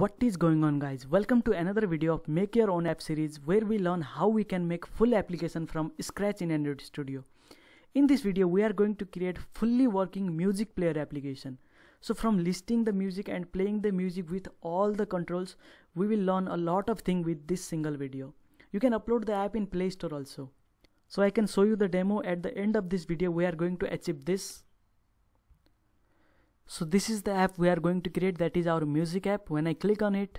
what is going on guys welcome to another video of make your own app series where we learn how we can make full application from scratch in android studio in this video we are going to create fully working music player application so from listing the music and playing the music with all the controls we will learn a lot of thing with this single video you can upload the app in play store also so i can show you the demo at the end of this video we are going to achieve this so this is the app we are going to create that is our music app when I click on it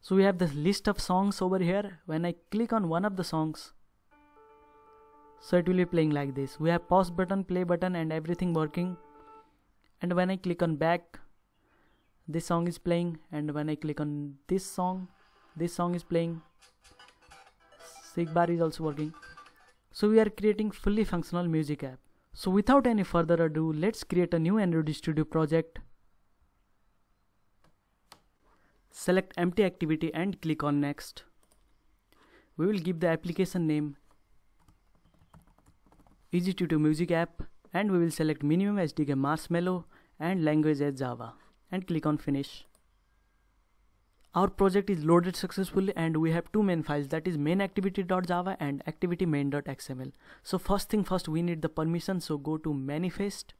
so we have this list of songs over here when I click on one of the songs so it will be playing like this we have pause button play button and everything working and when I click on back this song is playing and when I click on this song this song is playing Sigbar bar is also working so we are creating fully functional music app so without any further ado, let's create a new Android Studio project. Select empty activity and click on next. We will give the application name Easy to Music app and we will select minimum SDK marshmallow and language as Java and click on finish. Our project is loaded successfully and we have two main files that is mainActivity.java and activity_main.xml. So first thing first we need the permission so go to manifest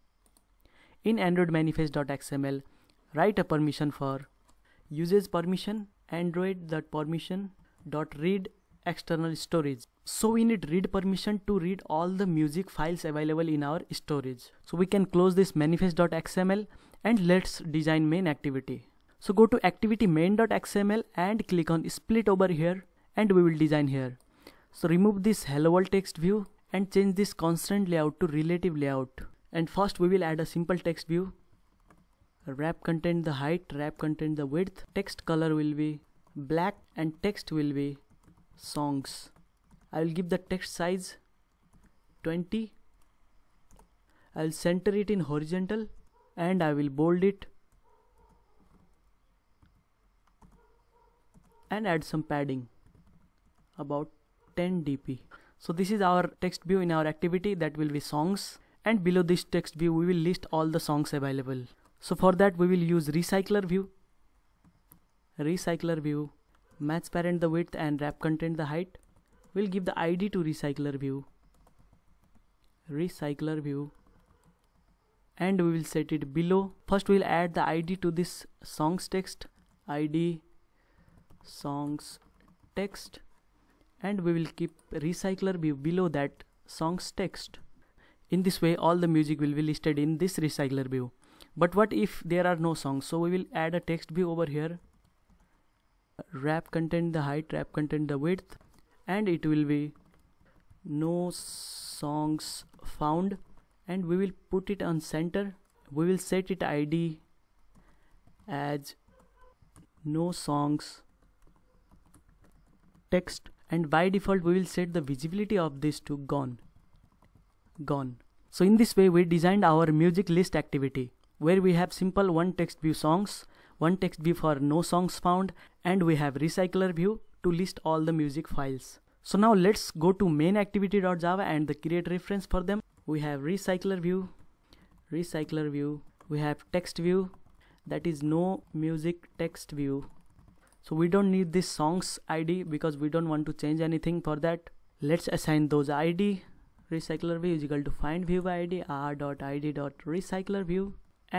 in android manifest.xml write a permission for uses permission android that permission dot read external storage so we need read permission to read all the music files available in our storage so we can close this manifest.xml and let's design main activity so go to activity main.xml and click on split over here and we will design here. So remove this hello world text view and change this constant layout to relative layout. And first we will add a simple text view. Wrap content the height, wrap content the width, text color will be black and text will be songs. I will give the text size 20. I will center it in horizontal and I will bold it and add some padding about 10 dp so this is our text view in our activity that will be songs and below this text view we will list all the songs available so for that we will use recycler view recycler view match parent the width and wrap content the height we'll give the id to recycler view recycler view and we will set it below first we'll add the id to this songs text id songs text and we will keep recycler view below that songs text in this way all the music will be listed in this recycler view but what if there are no songs so we will add a text view over here wrap content the height wrap content the width and it will be no songs found and we will put it on center we will set it id as no songs text and by default we will set the visibility of this to gone gone so in this way we designed our music list activity where we have simple one text view songs one text view for no songs found and we have recycler view to list all the music files so now let's go to main activity.java and the create reference for them we have recycler view recycler view we have text view that is no music text view so we don't need this songs id because we don't want to change anything for that let's assign those id recycler view is equal to find view id r dot id dot recycler view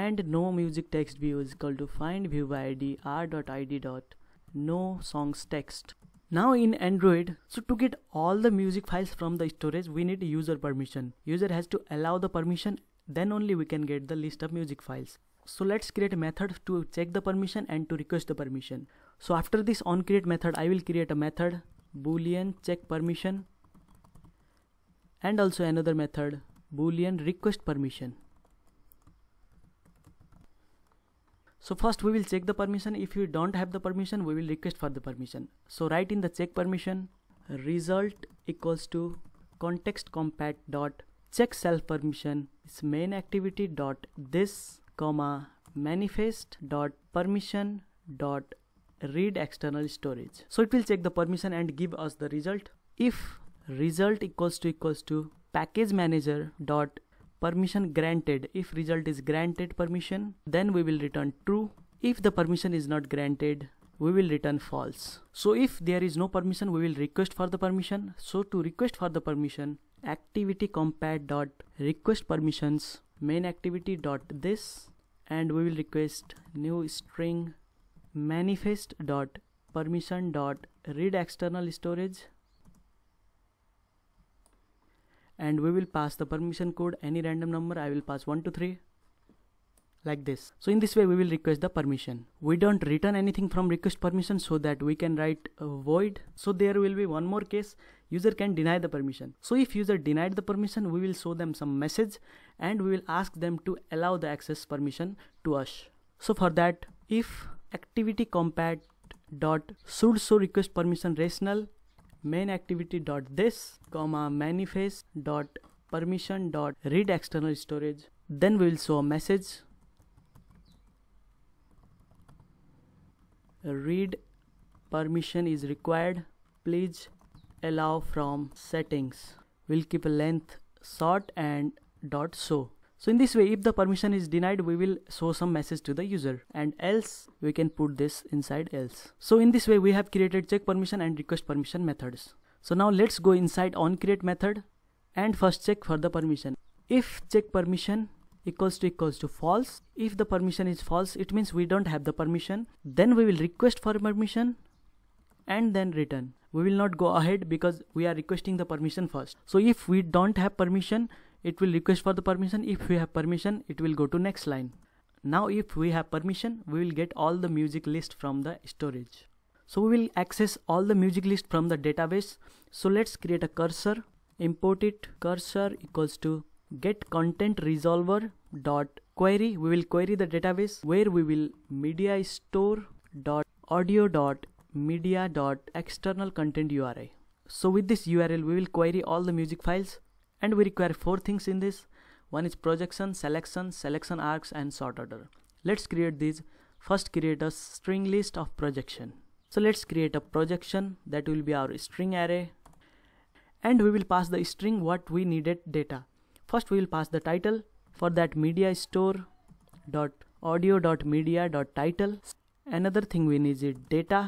and no music text view is equal to find view id r dot id dot no songs text now in Android, so to get all the music files from the storage, we need user permission. User has to allow the permission, then only we can get the list of music files. So let's create a method to check the permission and to request the permission so after this onCreate method i will create a method boolean check permission and also another method boolean request permission so first we will check the permission if you don't have the permission we will request for the permission so write in the check permission result equals to context dot check self permission is main activity dot this comma manifest dot permission dot read external storage so it will check the permission and give us the result if result equals to equals to package manager dot permission granted if result is granted permission then we will return true if the permission is not granted we will return false so if there is no permission we will request for the permission so to request for the permission activity compat dot request permissions main activity dot this and we will request new string manifest dot permission dot read external storage and we will pass the permission code any random number i will pass 1 to 3 like this so in this way we will request the permission we don't return anything from request permission so that we can write void so there will be one more case user can deny the permission so if user denied the permission we will show them some message and we will ask them to allow the access permission to us so for that if activity compact dot should so request permission rational main activity dot this comma manifest dot permission dot read external storage then we will show a message read permission is required please allow from settings we'll keep a length sort and dot show so in this way, if the permission is denied, we will show some message to the user and else we can put this inside else. So in this way, we have created check permission and request permission methods. So now let's go inside on create method and first check for the permission. If check permission equals to equals to false, if the permission is false, it means we don't have the permission. Then we will request for permission and then return. We will not go ahead because we are requesting the permission first. So if we don't have permission, it will request for the permission if we have permission it will go to next line now if we have permission we will get all the music list from the storage so we will access all the music list from the database so let's create a cursor import it cursor equals to get content resolver dot query we will query the database where we will media store dot audio dot media dot external content uri so with this url we will query all the music files and we require four things in this one is projection selection selection arcs and sort order let's create these first create a string list of projection so let's create a projection that will be our string array and we will pass the string what we needed data first we will pass the title for that media store dot audio dot media dot title another thing we need is data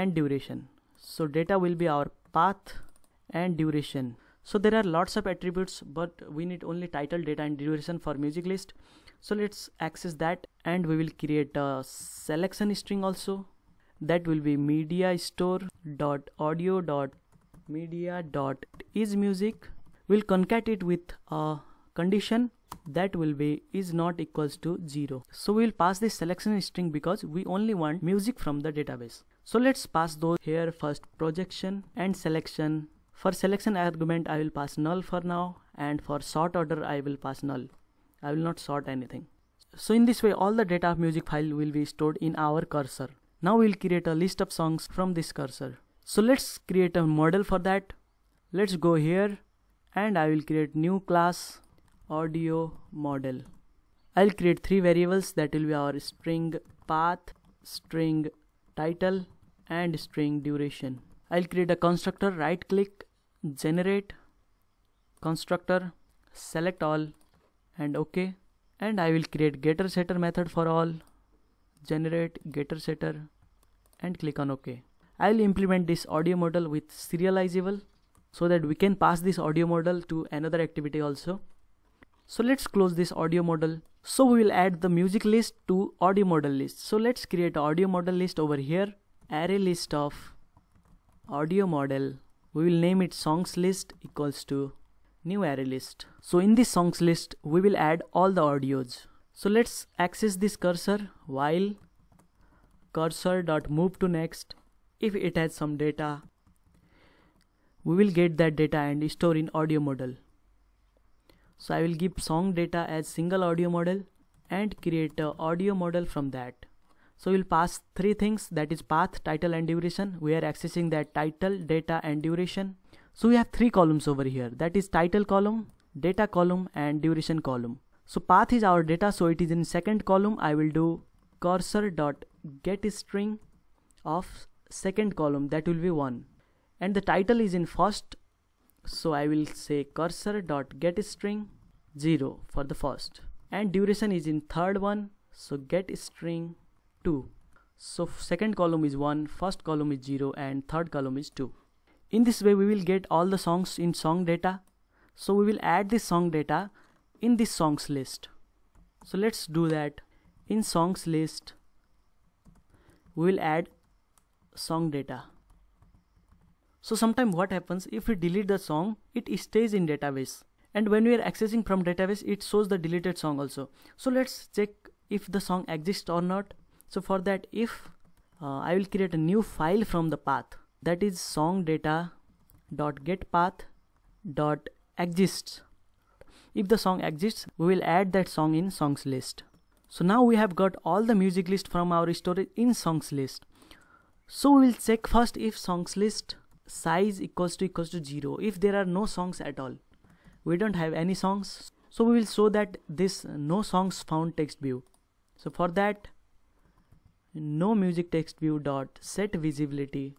and duration so data will be our path and duration so there are lots of attributes, but we need only title, data and duration for music list. So let's access that and we will create a selection string also. That will be media store dot audio dot media dot is music. We'll concat it with a condition that will be is not equals to 0 so we'll pass this selection string because we only want music from the database so let's pass those here first projection and selection for selection argument I will pass null for now and for sort order I will pass null. I will not sort anything. So in this way all the data of music file will be stored in our cursor. Now we'll create a list of songs from this cursor. So let's create a model for that. Let's go here and I will create new class audio model. I'll create three variables that will be our string path, string title and string duration. I'll create a constructor right click generate constructor select all and ok and I will create getter setter method for all generate getter setter and click on ok I will implement this audio model with serializable so that we can pass this audio model to another activity also so let's close this audio model so we will add the music list to audio model list so let's create audio model list over here array list of audio model we will name it songs list equals to new array list so in this songs list we will add all the audios so let's access this cursor while cursor dot move to next if it has some data we will get that data and store in audio model so i will give song data as single audio model and create a audio model from that so we'll pass three things that is path, title and duration. We are accessing that title, data and duration. So we have three columns over here that is title column, data column and duration column. So path is our data so it is in second column. I will do cursor dot get string of second column that will be 1 and the title is in first so I will say cursor dot get string 0 for the first and duration is in third one so get string 2 so second column is 1 first column is 0 and third column is 2 in this way we will get all the songs in song data so we will add this song data in this songs list so let's do that in songs list we will add song data so sometimes what happens if we delete the song it stays in database and when we are accessing from database it shows the deleted song also so let's check if the song exists or not so for that if uh, I will create a new file from the path that is song data dot get path dot exists if the song exists we will add that song in songs list so now we have got all the music list from our storage in songs list so we will check first if songs list size equals to equals to 0 if there are no songs at all we don't have any songs so we will show that this no songs found text view so for that no music text view dot set visibility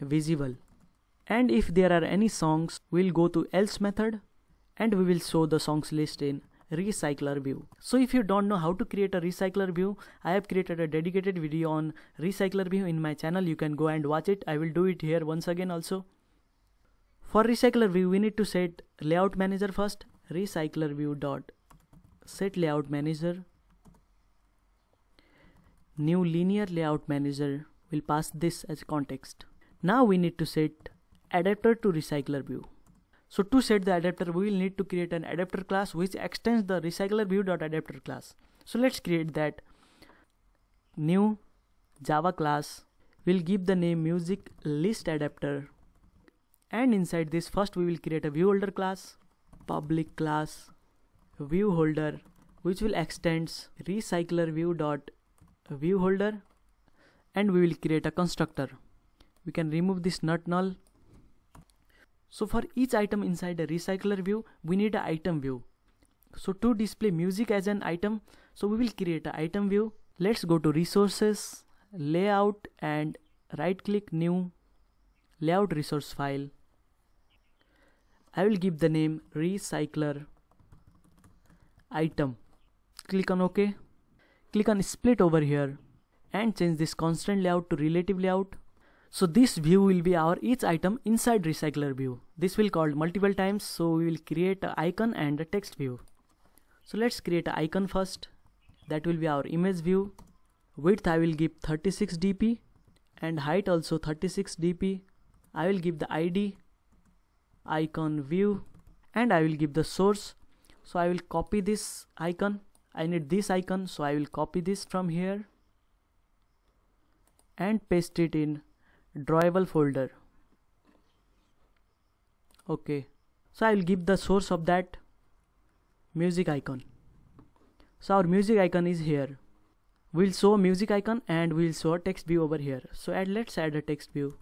visible and if there are any songs we'll go to else method and we will show the songs list in recycler view so if you don't know how to create a recycler view i have created a dedicated video on recycler view in my channel you can go and watch it i will do it here once again also for recycler view we need to set layout manager first recycler view dot set layout manager new linear layout manager will pass this as context. Now we need to set adapter to recycler view. So to set the adapter, we will need to create an adapter class which extends the recycler view.adapter class. So let's create that new Java class. We'll give the name music list adapter. And inside this first we will create a view holder class, public class, view holder, which will extends recycler view dot view holder and we will create a constructor we can remove this nut null so for each item inside the recycler view we need an item view so to display music as an item so we will create an item view let's go to resources layout and right click new layout resource file I will give the name recycler item click on OK click on split over here and change this constant layout to relative layout so this view will be our each item inside recycler view. This will called multiple times. So we will create an icon and a text view. So let's create an icon first. That will be our image view. Width I will give 36 dp and height also 36 dp. I will give the id, icon view and I will give the source. So I will copy this icon I need this icon so I will copy this from here and paste it in drawable folder okay so I will give the source of that music icon so our music icon is here we'll show music icon and we'll show text view over here so add, let's add a text view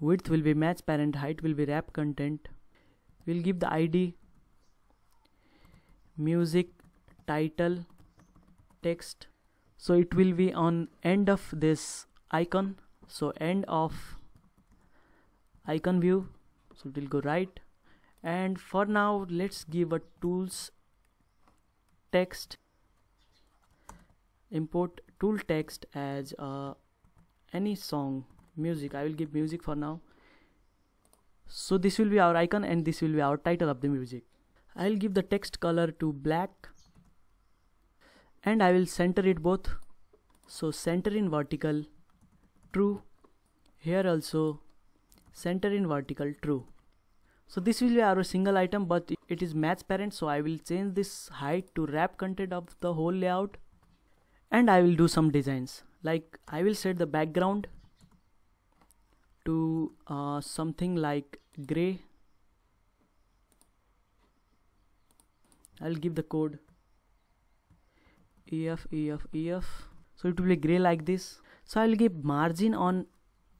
width will be match parent height will be wrap content we'll give the id music title text so it will be on end of this icon so end of icon view so it will go right and for now let's give a tools text import tool text as uh, any song music i will give music for now so this will be our icon and this will be our title of the music I'll give the text color to black and I will center it both so center in vertical true here also center in vertical true so this will be our single item but it is match parent so I will change this height to wrap content of the whole layout and I will do some designs like I will set the background to uh, something like gray I'll give the code EF EF EF so it will be gray like this so I'll give margin on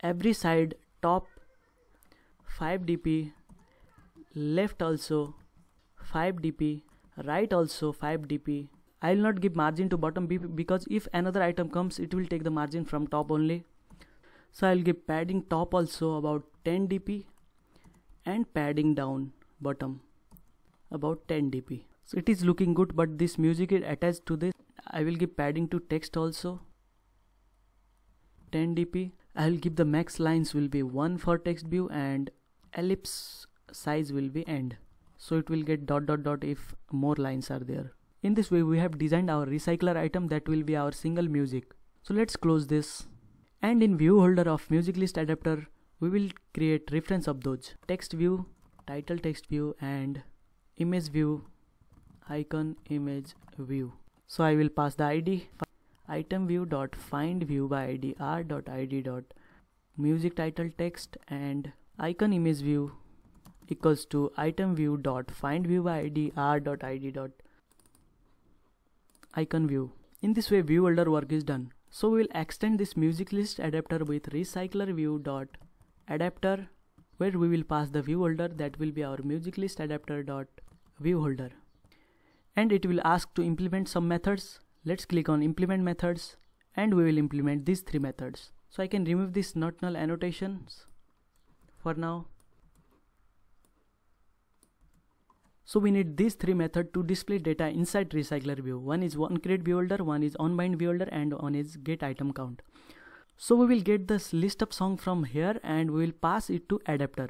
every side top 5 dp left also 5 dp right also 5 dp I'll not give margin to bottom because if another item comes it will take the margin from top only so I'll give padding top also about 10 dp and padding down bottom about 10 dp so it is looking good but this music is attached to this i will give padding to text also 10 dp i will give the max lines will be 1 for text view and ellipse size will be end so it will get dot dot dot if more lines are there in this way we have designed our recycler item that will be our single music so let's close this and in view holder of music list adapter we will create reference of those text view title text view and image view icon image view so i will pass the id item view dot find view by id r dot id dot music title text and icon image view equals to item view dot find view by id r dot id dot icon view in this way view holder work is done so we will extend this music list adapter with recycler view dot adapter where we will pass the view holder that will be our music list adapter dot view holder and it will ask to implement some methods let's click on implement methods and we will implement these three methods so I can remove these not null annotations for now So we need these three methods to display data inside recycler view. One is onCreate beholder, one is onBind beholder and one is getItemCount. So we will get this list of song from here and we will pass it to adapter.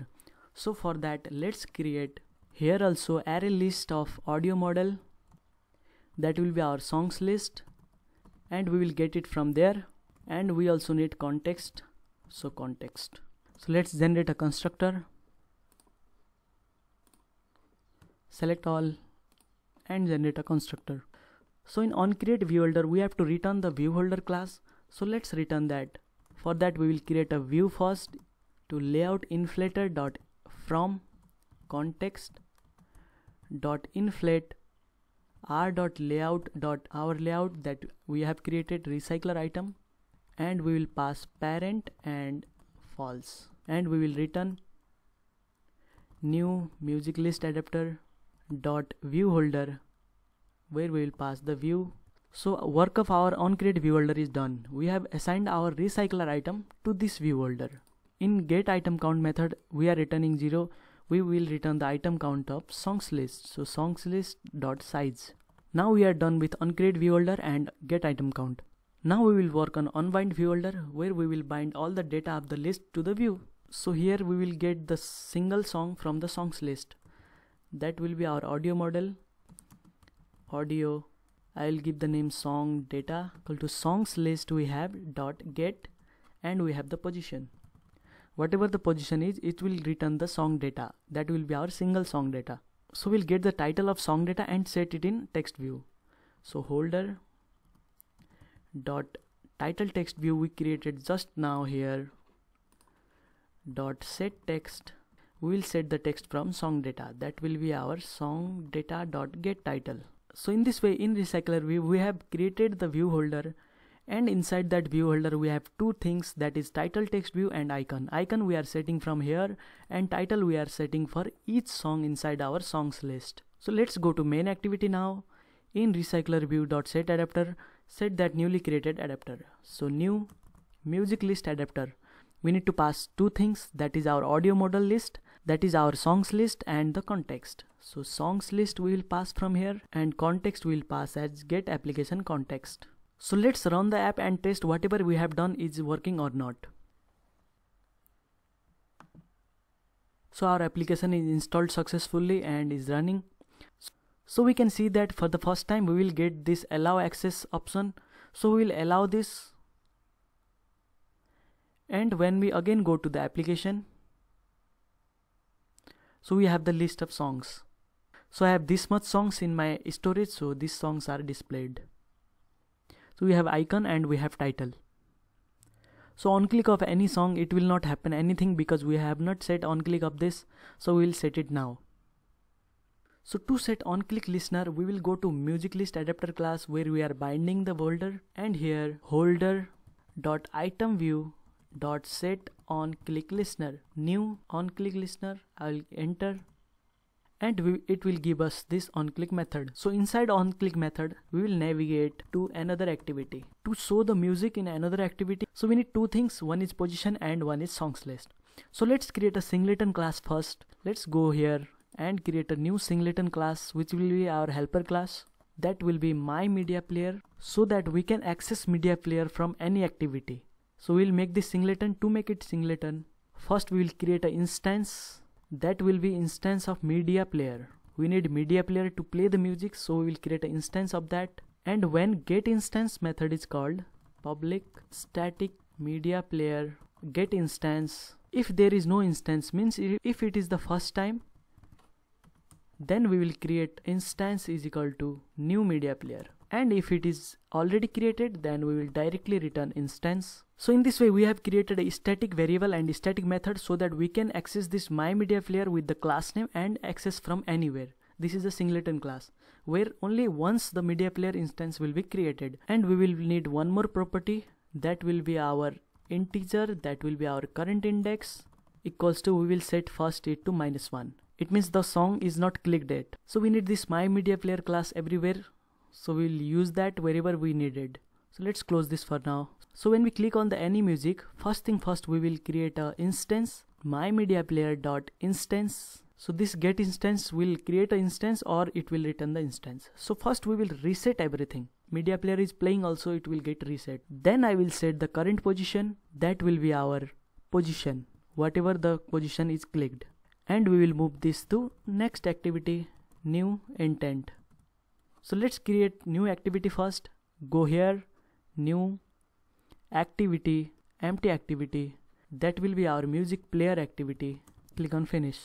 So for that let's create here also array list of audio model that will be our songs list and we will get it from there and we also need context so context so let's generate a constructor select all and generate a constructor so in onCreate viewholder we have to return the viewholder class so let's return that for that we will create a view first to layout inflator dot from context dot inflate r.layout.our_layout that we have created recycler item and we will pass parent and false and we will return new music list adapter dot view holder where we will pass the view so work of our onCreate view holder is done we have assigned our recycler item to this view holder in get item count method we are returning 0 we will return the item count of songs list so songs list dot size now we are done with uncreate viewholder and get item count. Now we will work on unbind viewholder where we will bind all the data of the list to the view. So here we will get the single song from the songs list. That will be our audio model. Audio. I will give the name song data. Equal to songs list we have dot get and we have the position. Whatever the position is, it will return the song data. That will be our single song data so we'll get the title of song data and set it in text view so holder dot title text view we created just now here dot set text we will set the text from song data that will be our song data dot get title so in this way in recycler view we have created the view holder and inside that view holder we have two things that is title text view and icon icon we are setting from here and title we are setting for each song inside our songs list so let's go to main activity now in recycler view dot set adapter set that newly created adapter so new music list adapter we need to pass two things that is our audio model list that is our songs list and the context so songs list we will pass from here and context we will pass as get application context so let's run the app and test whatever we have done is working or not. So our application is installed successfully and is running. So we can see that for the first time we will get this allow access option. So we will allow this and when we again go to the application so we have the list of songs so I have this much songs in my storage so these songs are displayed so we have icon and we have title. So on click of any song it will not happen anything because we have not set on click of this. So we will set it now. So to set on click listener we will go to music list adapter class where we are binding the folder and here holder dot item view dot set on click listener new on click listener I'll enter and we, it will give us this onclick method so inside onclick method we will navigate to another activity to show the music in another activity so we need two things one is position and one is songs list so let's create a singleton class first let's go here and create a new singleton class which will be our helper class that will be my media player so that we can access media player from any activity so we'll make this singleton to make it singleton first we will create an instance that will be instance of media player we need media player to play the music so we will create an instance of that and when get instance method is called public static media player get instance if there is no instance means if it is the first time then we will create instance is equal to new media player and if it is already created then we will directly return instance so in this way we have created a static variable and a static method so that we can access this my media player with the class name and access from anywhere this is a singleton class where only once the media player instance will be created and we will need one more property that will be our integer that will be our current index equals to we will set first it to minus one it means the song is not clicked yet so we need this my media player class everywhere so we'll use that wherever we needed. so let's close this for now so when we click on the any music first thing first we will create a instance my media player dot instance so this get instance will create an instance or it will return the instance so first we will reset everything media player is playing also it will get reset then i will set the current position that will be our position whatever the position is clicked and we will move this to next activity new intent so let's create new activity first go here new activity empty activity that will be our music player activity click on finish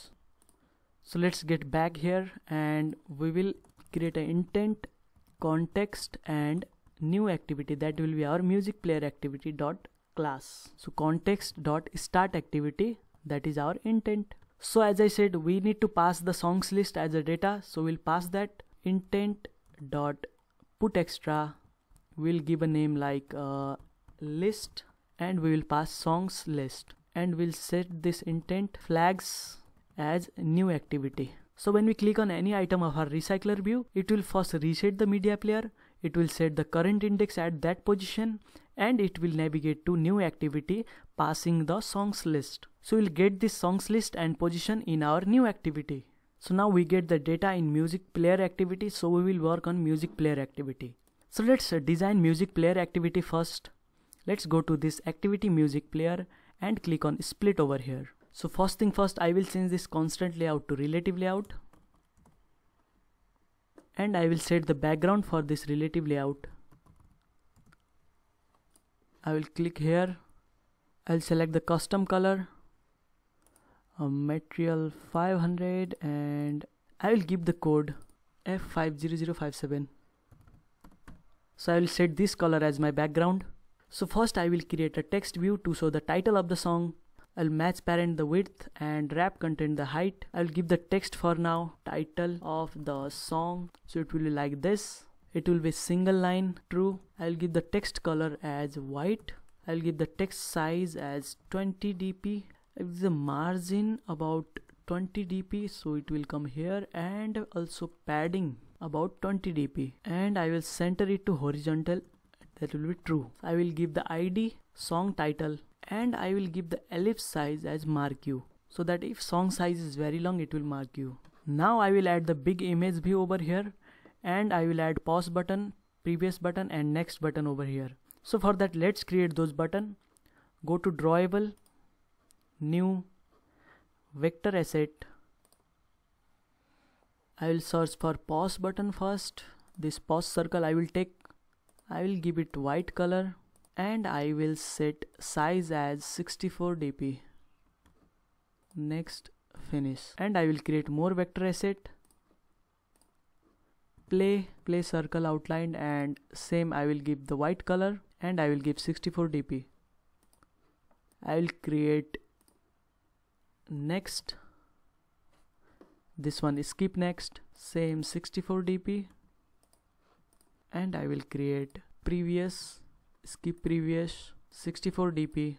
so let's get back here and we will create an intent context and new activity that will be our music player activity dot class so context dot start activity that is our intent so as i said we need to pass the songs list as a data so we'll pass that intent dot put extra we'll give a name like uh, list and we will pass songs list and we'll set this intent flags as new activity so when we click on any item of our recycler view it will first reset the media player it will set the current index at that position and it will navigate to new activity passing the songs list so we'll get this songs list and position in our new activity so now we get the data in music player activity. So we will work on music player activity. So let's uh, design music player activity first. Let's go to this activity music player and click on split over here. So first thing first, I will change this constant layout to relative layout. And I will set the background for this relative layout. I will click here. I'll select the custom color a material 500 and I will give the code F50057 so I will set this color as my background so first I will create a text view to show the title of the song I'll match parent the width and wrap content the height I'll give the text for now title of the song so it will be like this it will be single line true I'll give the text color as white I'll give the text size as 20 dp if the margin about 20 dp so it will come here and also padding about 20 dp and I will center it to horizontal that will be true I will give the ID song title and I will give the ellipse size as mark you so that if song size is very long it will mark you now I will add the big image view over here and I will add pause button previous button and next button over here so for that let's create those button go to drawable new vector asset I will search for pause button first this pause circle I will take I will give it white color and I will set size as 64 dp next finish and I will create more vector asset play play circle outlined and same I will give the white color and I will give 64 dp I will create next this one is skip next same 64 dp and I will create previous skip previous 64 dp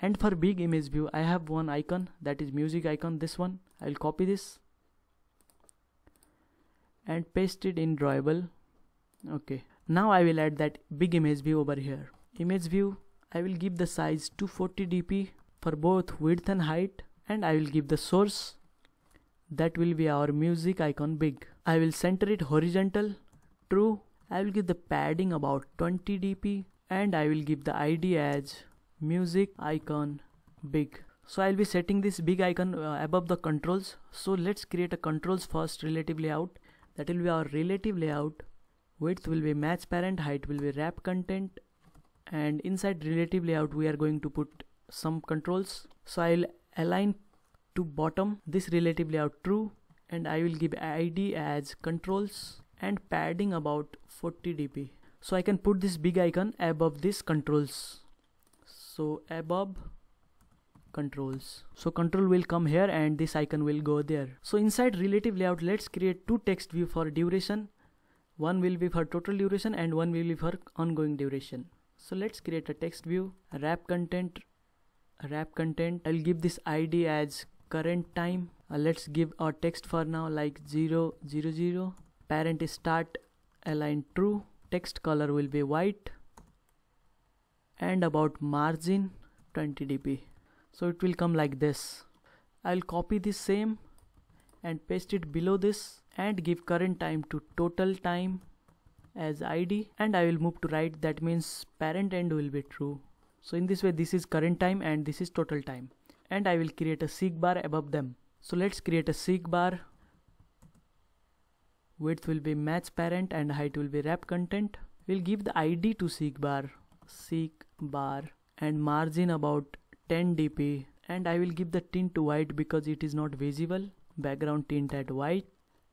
and for big image view I have one icon that is music icon this one I will copy this and paste it in drawable okay now I will add that big image view over here image view I will give the size 240 dp for both width and height and I will give the source that will be our music icon big. I will center it horizontal true. I will give the padding about 20 dp and I will give the id as music icon big. So I'll be setting this big icon uh, above the controls. So let's create a controls first relative layout that will be our relative layout width will be match parent height will be wrap content and inside relative layout we are going to put some controls so I'll align to bottom this relative layout true and I will give id as controls and padding about 40 dp so I can put this big icon above this controls so above controls so control will come here and this icon will go there so inside relative layout let's create two text view for duration one will be for total duration and one will be for ongoing duration so let's create a text view wrap content wrap content i'll give this id as current time uh, let's give our text for now like 000, zero. parent is start align true text color will be white and about margin 20 dp so it will come like this i'll copy the same and paste it below this and give current time to total time as id and i will move to right that means parent end will be true so in this way this is current time and this is total time and I will create a seek bar above them. So let's create a seek bar. Width will be match parent and height will be wrap content. We'll give the ID to seek bar, seek bar and margin about 10 dp and I will give the tint to white because it is not visible. Background tint at white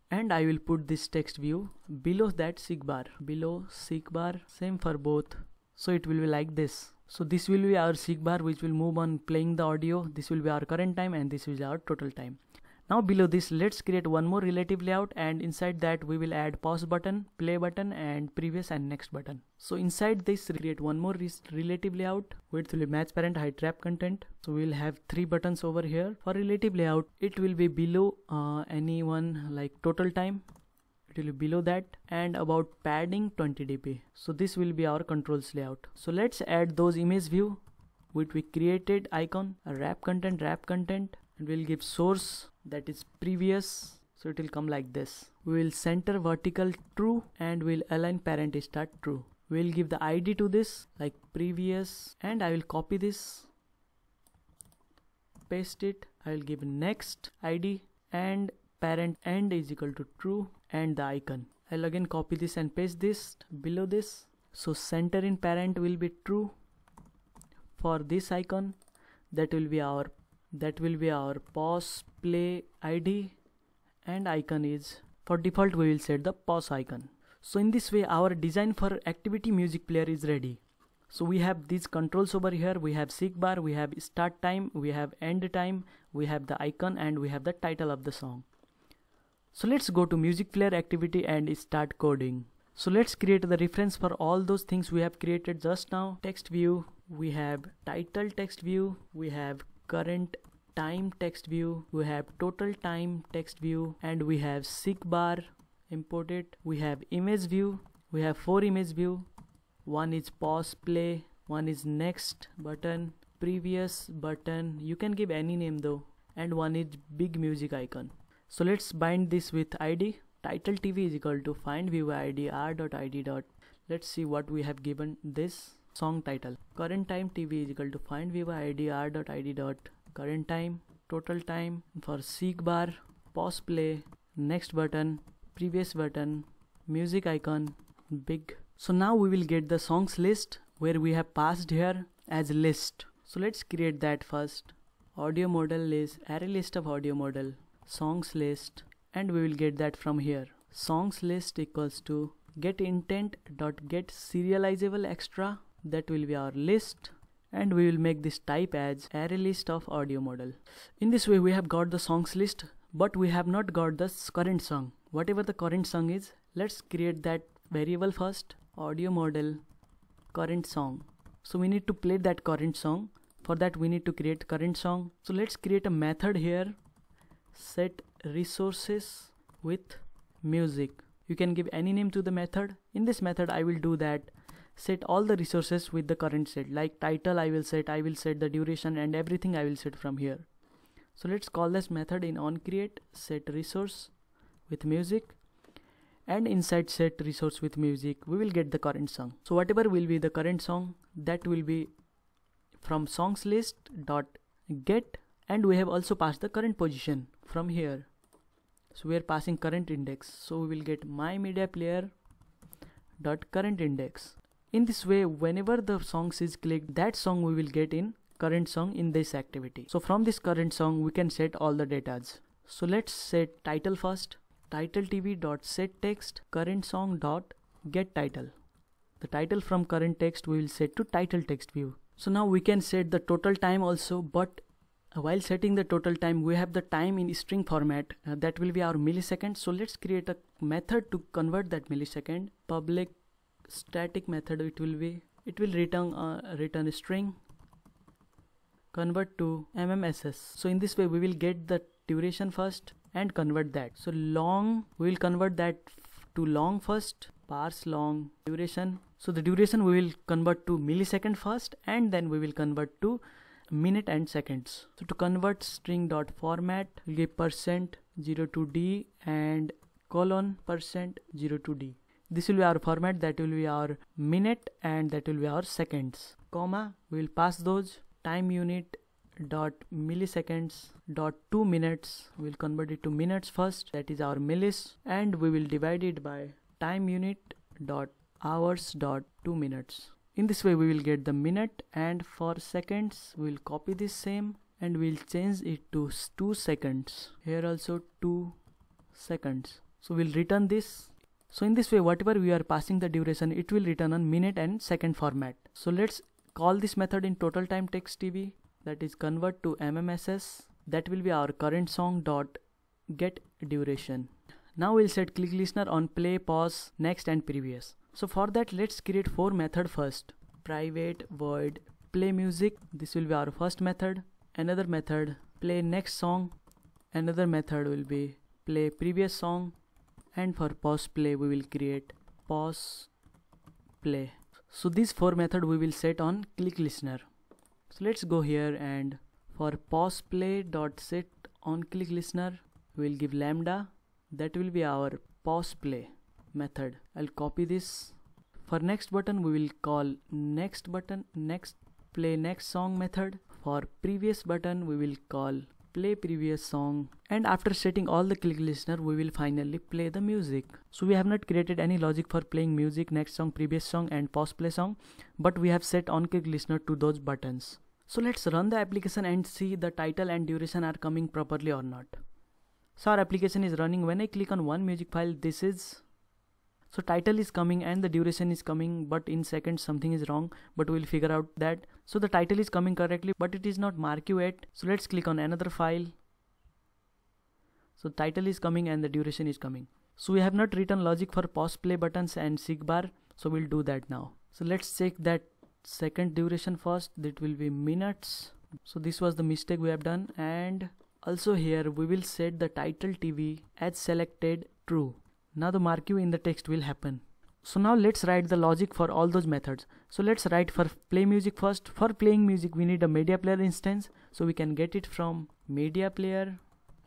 and I will put this text view below that seek bar below seek bar same for both so it will be like this so this will be our sig bar which will move on playing the audio this will be our current time and this is our total time now below this let's create one more relative layout and inside that we will add pause button, play button and previous and next button. So inside this create one more relative layout which will be match parent height wrap content. So we will have three buttons over here. For relative layout it will be below uh, one like total time it will be below that and about padding 20 dp so this will be our controls layout so let's add those image view which we created icon wrap content wrap content and we'll give source that is previous so it will come like this we will center vertical true and we'll align parent start true we'll give the id to this like previous and i will copy this paste it i'll give next id and parent end is equal to true and the icon I'll again copy this and paste this below this so center in parent will be true for this icon that will be our that will be our pause play id and icon is for default we will set the pause icon so in this way our design for activity music player is ready so we have these controls over here we have seek bar we have start time we have end time we have the icon and we have the title of the song so let's go to music player activity and start coding. So let's create the reference for all those things we have created just now. Text view, we have title text view, we have current time text view, we have total time text view, and we have seek bar imported. We have image view, we have four image view. One is pause play, one is next button, previous button. You can give any name though, and one is big music icon. So let's bind this with id title tv is equal to find viewer id r dot id dot let's see what we have given this song title current time tv is equal to find viewer id r dot id dot current time total time for seek bar pause play next button previous button music icon big so now we will get the songs list where we have passed here as list so let's create that first audio model is array list of audio model songs list and we will get that from here songs list equals to get intent dot get serializable extra that will be our list and we will make this type as array list of audio model in this way we have got the songs list but we have not got the current song whatever the current song is let's create that variable first audio model current song so we need to play that current song for that we need to create current song so let's create a method here set resources with music you can give any name to the method in this method i will do that set all the resources with the current set like title i will set i will set the duration and everything i will set from here so let's call this method in onCreate. set resource with music and inside set resource with music we will get the current song so whatever will be the current song that will be from songs list dot get and we have also passed the current position from here so we are passing current index so we will get my media player dot current index in this way whenever the song is clicked that song we will get in current song in this activity so from this current song we can set all the datas so let's set title first title tv dot set text current song dot get title the title from current text we will set to title text view so now we can set the total time also but while setting the total time we have the time in string format uh, that will be our millisecond so let's create a method to convert that millisecond public static method it will be it will return uh, return string convert to mmss so in this way we will get the duration first and convert that so long we will convert that to long first parse long duration so the duration we will convert to millisecond first and then we will convert to minute and seconds. So to convert string dot format, we'll give percent zero to d and colon percent zero to d This will be our format, that will be our minute and that will be our seconds. Comma, we'll pass those time unit dot milliseconds dot two minutes we'll convert it to minutes first that is our millis and we will divide it by time unit dot hours dot two minutes in this way we will get the minute and for seconds we'll copy this same and we'll change it to 2 seconds here also 2 seconds so we'll return this so in this way whatever we are passing the duration it will return on minute and second format so let's call this method in total time text tv that is convert to mmss that will be our current song dot get duration now we'll set click listener on play, pause, next and previous. So for that let's create four method first. Private void play music this will be our first method. Another method play next song. Another method will be play previous song and for pause play we will create pause play. So these four method we will set on click listener. So let's go here and for pause play dot set on click listener we will give lambda that will be our pause play method i'll copy this for next button we will call next button next play next song method for previous button we will call play previous song and after setting all the click listener we will finally play the music so we have not created any logic for playing music next song previous song and pause play song but we have set on click listener to those buttons so let's run the application and see the title and duration are coming properly or not so our application is running when I click on one music file this is so title is coming and the duration is coming but in seconds something is wrong but we'll figure out that so the title is coming correctly but it is not mark you yet so let's click on another file so title is coming and the duration is coming so we have not written logic for pause play buttons and sig bar so we'll do that now so let's check that second duration first that will be minutes so this was the mistake we have done and also here we will set the title TV as selected true. Now the marquee in the text will happen. So now let's write the logic for all those methods. So let's write for play music first. For playing music we need a media player instance. So we can get it from media player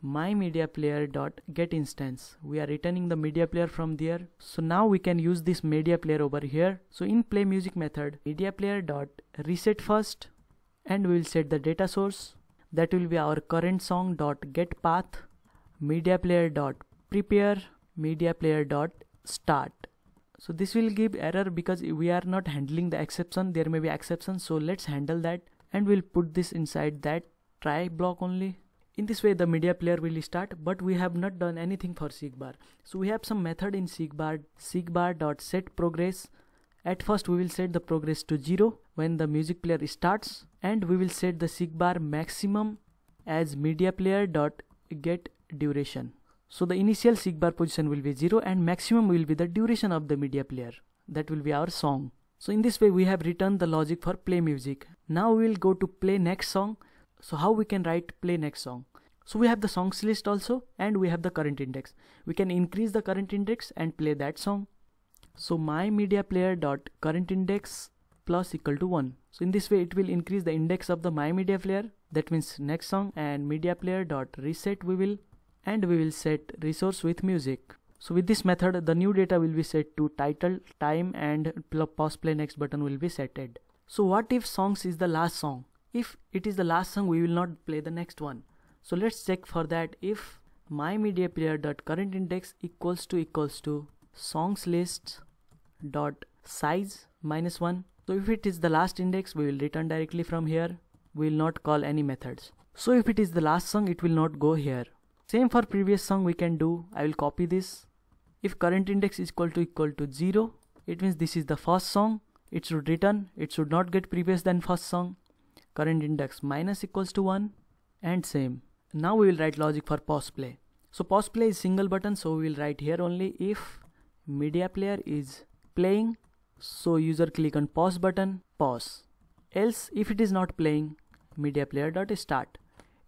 my media player dot get instance we are returning the media player from there so now we can use this media player over here so in play music method media player dot reset first and we will set the data source that will be our current song dot get path media player dot prepare media player dot start so this will give error because we are not handling the exception there may be exception so let's handle that and we'll put this inside that try block only in this way the media player will start but we have not done anything for sigbar so we have some method in sigbar set progress at first we will set the progress to 0 when the music player starts and we will set the bar maximum as media player dot get duration so the initial bar position will be 0 and maximum will be the duration of the media player that will be our song so in this way we have written the logic for play music now we will go to play next song so how we can write play next song so we have the songs list also and we have the current index we can increase the current index and play that song so my media player dot current index plus equal to 1 so in this way it will increase the index of the my media player that means next song and media player dot reset we will and we will set resource with music so with this method the new data will be set to title time and pause play next button will be setted so what if songs is the last song if it is the last song we will not play the next one so let's check for that if my media player dot current index equals to equals to songs list dot size minus 1 so if it is the last index, we will return directly from here. We will not call any methods. So if it is the last song, it will not go here. Same for previous song we can do. I will copy this. If current index is equal to equal to 0, it means this is the first song. It should return. It should not get previous than first song. Current index minus equals to 1 and same. Now we will write logic for pause play. So pause play is single button so we will write here only if media player is playing so user click on pause button pause else if it is not playing media player dot start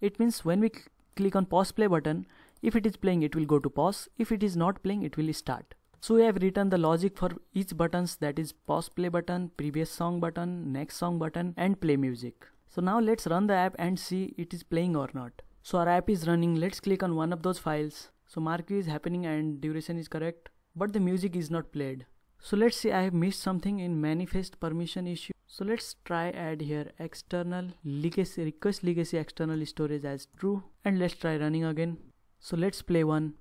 it means when we click on pause play button if it is playing it will go to pause if it is not playing it will start so we have written the logic for each buttons that is pause play button previous song button next song button and play music so now let's run the app and see it is playing or not so our app is running let's click on one of those files so marquee is happening and duration is correct but the music is not played so let's say I have missed something in manifest permission issue. So let's try add here external legacy request legacy external storage as true and let's try running again. So let's play one.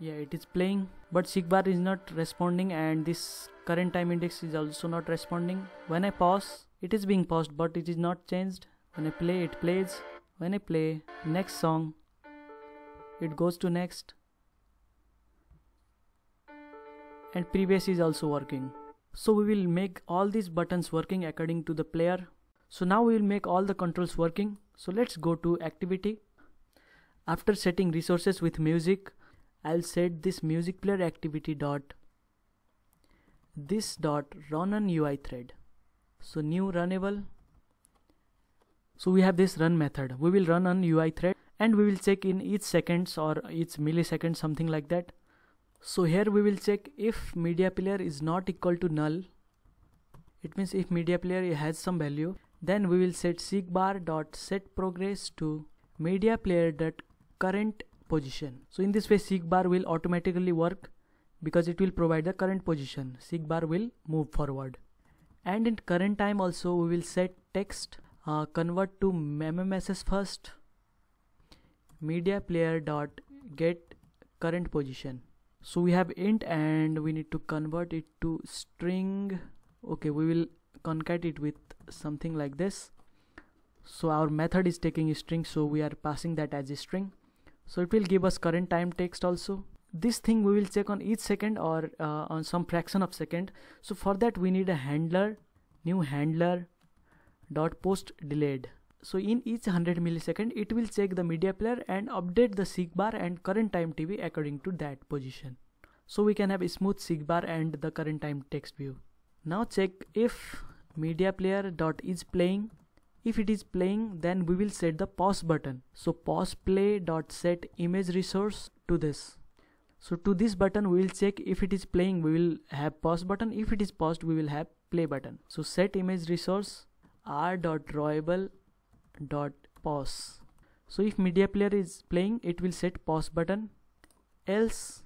Yeah it is playing but SIGBAR is not responding and this current time index is also not responding. When I pause it is being paused but it is not changed. When I play it plays. When I play next song it goes to next and previous is also working. So we will make all these buttons working according to the player. So now we will make all the controls working. So let's go to activity. After setting resources with music, I'll set this music player activity dot this dot run on UI thread. So new runnable. So we have this run method. We will run on UI thread and we will check in each seconds or each millisecond something like that so here we will check if media player is not equal to null it means if media player has some value then we will set sigbar dot set progress to media player dot current position so in this way sigbar will automatically work because it will provide the current position sigbar will move forward and in current time also we will set text uh, convert to mmss first media player dot get current position so we have int and we need to convert it to string okay we will concat it with something like this so our method is taking a string so we are passing that as a string so it will give us current time text also this thing we will check on each second or uh, on some fraction of second so for that we need a handler new handler dot post delayed so in each 100 millisecond, it will check the media player and update the sig bar and current time TV according to that position. So we can have a smooth sig bar and the current time text view. Now check if media player dot is playing. If it is playing, then we will set the pause button. So pause play dot set image resource to this. So to this button, we will check if it is playing, we will have pause button. If it is paused, we will have play button. So set image resource r dot drawable dot pause so if media player is playing it will set pause button else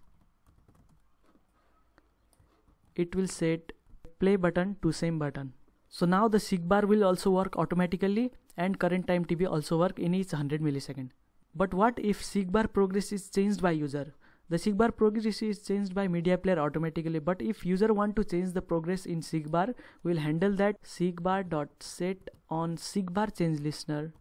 it will set play button to same button so now the sig bar will also work automatically and current time TV also work in each 100 millisecond but what if sig bar progress is changed by user the SIGBAR progress is changed by media player automatically but if user want to change the progress in SIGBAR, we'll handle that SIGBAR.set on SIGBAR change listener.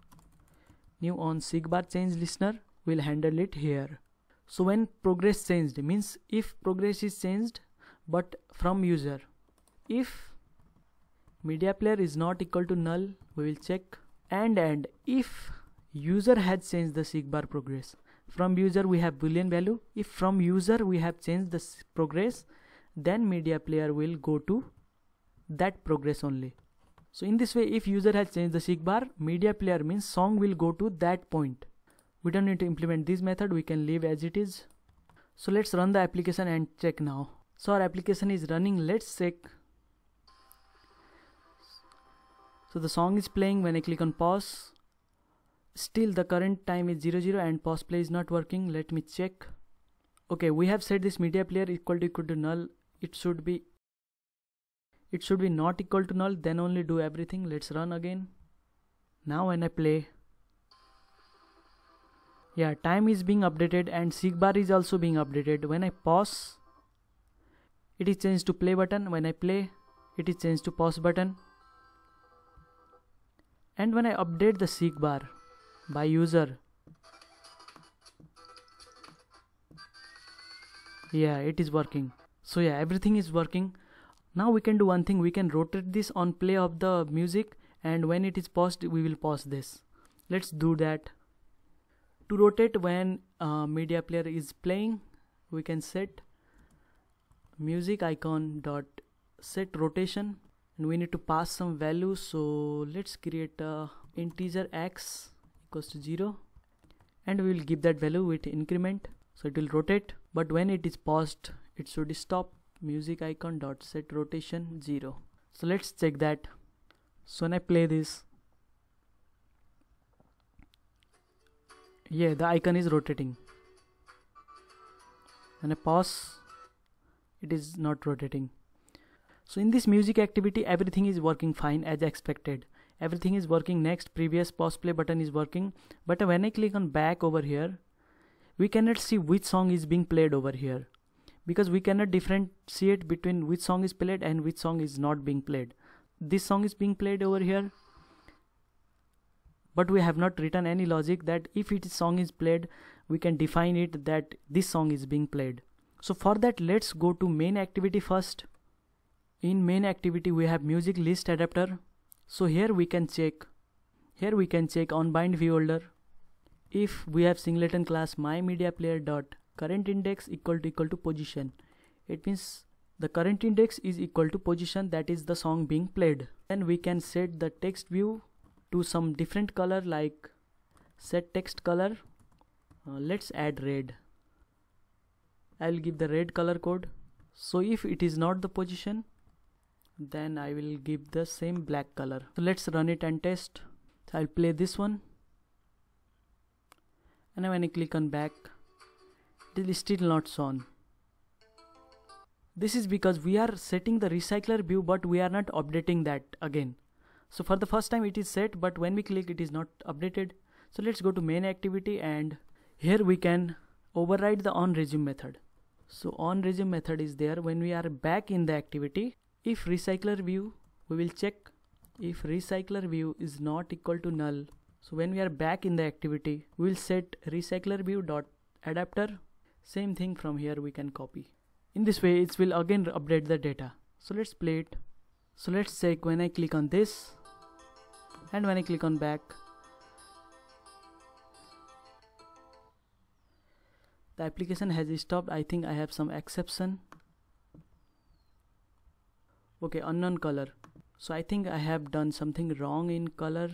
New on SIGBAR change listener, we'll handle it here. So when progress changed means if progress is changed but from user. If media player is not equal to null, we will check and and if user has changed the SIGBAR progress from user we have boolean value if from user we have changed the progress then media player will go to that progress only so in this way if user has changed the sig bar media player means song will go to that point we don't need to implement this method we can leave as it is so let's run the application and check now so our application is running let's check so the song is playing when I click on pause still the current time is 00, 0 and pause play is not working let me check okay we have set this media player equal to equal to null it should be it should be not equal to null then only do everything let's run again now when i play yeah time is being updated and seek bar is also being updated when i pause it is changed to play button when i play it is changed to pause button and when i update the seek bar by user yeah it is working so yeah everything is working now we can do one thing we can rotate this on play of the music and when it is paused we will pause this let's do that to rotate when media player is playing we can set music icon dot set rotation and we need to pass some values so let's create a integer x goes to 0 and we will give that value with increment so it will rotate but when it is paused it should stop music icon dot set rotation 0 so let's check that so when I play this yeah the icon is rotating and I pause it is not rotating so in this music activity everything is working fine as expected everything is working next previous pause play button is working but when I click on back over here we cannot see which song is being played over here because we cannot differentiate between which song is played and which song is not being played this song is being played over here but we have not written any logic that if it is song is played we can define it that this song is being played so for that let's go to main activity first in main activity we have music list adapter so here we can check here we can check on bind view if we have singleton class myMediaPlayer dot current index equal to equal to position it means the current index is equal to position that is the song being played then we can set the text view to some different color like set text color uh, let's add red i'll give the red color code so if it is not the position then I will give the same black color so let's run it and test so I'll play this one and when I click on back it is still not shown this is because we are setting the recycler view but we are not updating that again so for the first time it is set but when we click it is not updated so let's go to main activity and here we can override the onResume method so onResume method is there when we are back in the activity if recycler view we will check if recycler view is not equal to null so when we are back in the activity we will set recycler view dot adapter same thing from here we can copy in this way it will again update the data so let's play it so let's check when I click on this and when I click on back the application has stopped I think I have some exception okay unknown color so I think I have done something wrong in color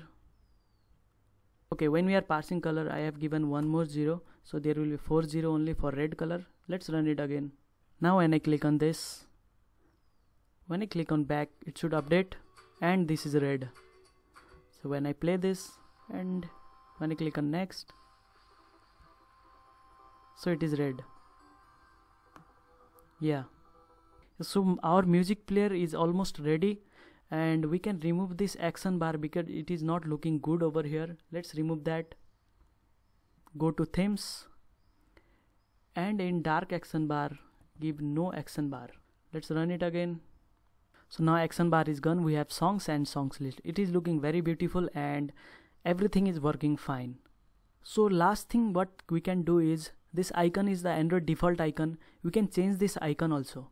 okay when we are passing color I have given one more zero so there will be four zero only for red color let's run it again now when I click on this when I click on back it should update and this is red so when I play this and when I click on next so it is red yeah so our music player is almost ready and we can remove this action bar because it is not looking good over here let's remove that go to themes and in dark action bar give no action bar let's run it again so now action bar is gone we have songs and songs list it is looking very beautiful and everything is working fine so last thing what we can do is this icon is the android default icon we can change this icon also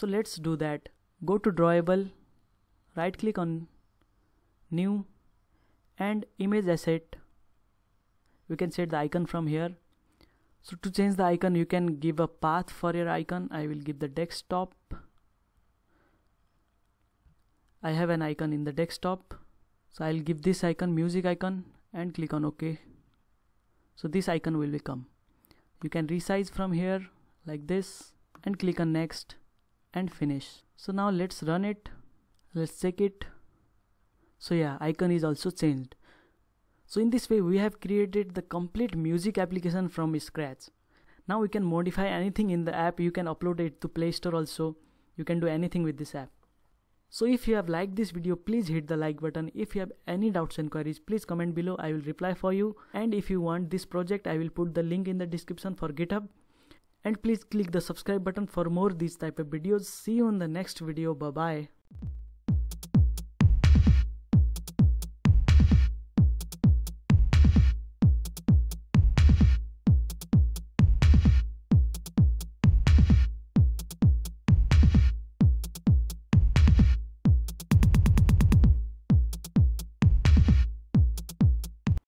so let's do that go to drawable right click on new and image asset we can set the icon from here so to change the icon you can give a path for your icon I will give the desktop I have an icon in the desktop so I'll give this icon music icon and click on OK so this icon will become you can resize from here like this and click on next and finish so now let's run it let's check it so yeah icon is also changed so in this way we have created the complete music application from scratch now we can modify anything in the app you can upload it to play store also you can do anything with this app so if you have liked this video please hit the like button if you have any doubts and queries please comment below i will reply for you and if you want this project i will put the link in the description for github and please click the subscribe button for more these type of videos. See you in the next video. Bye bye.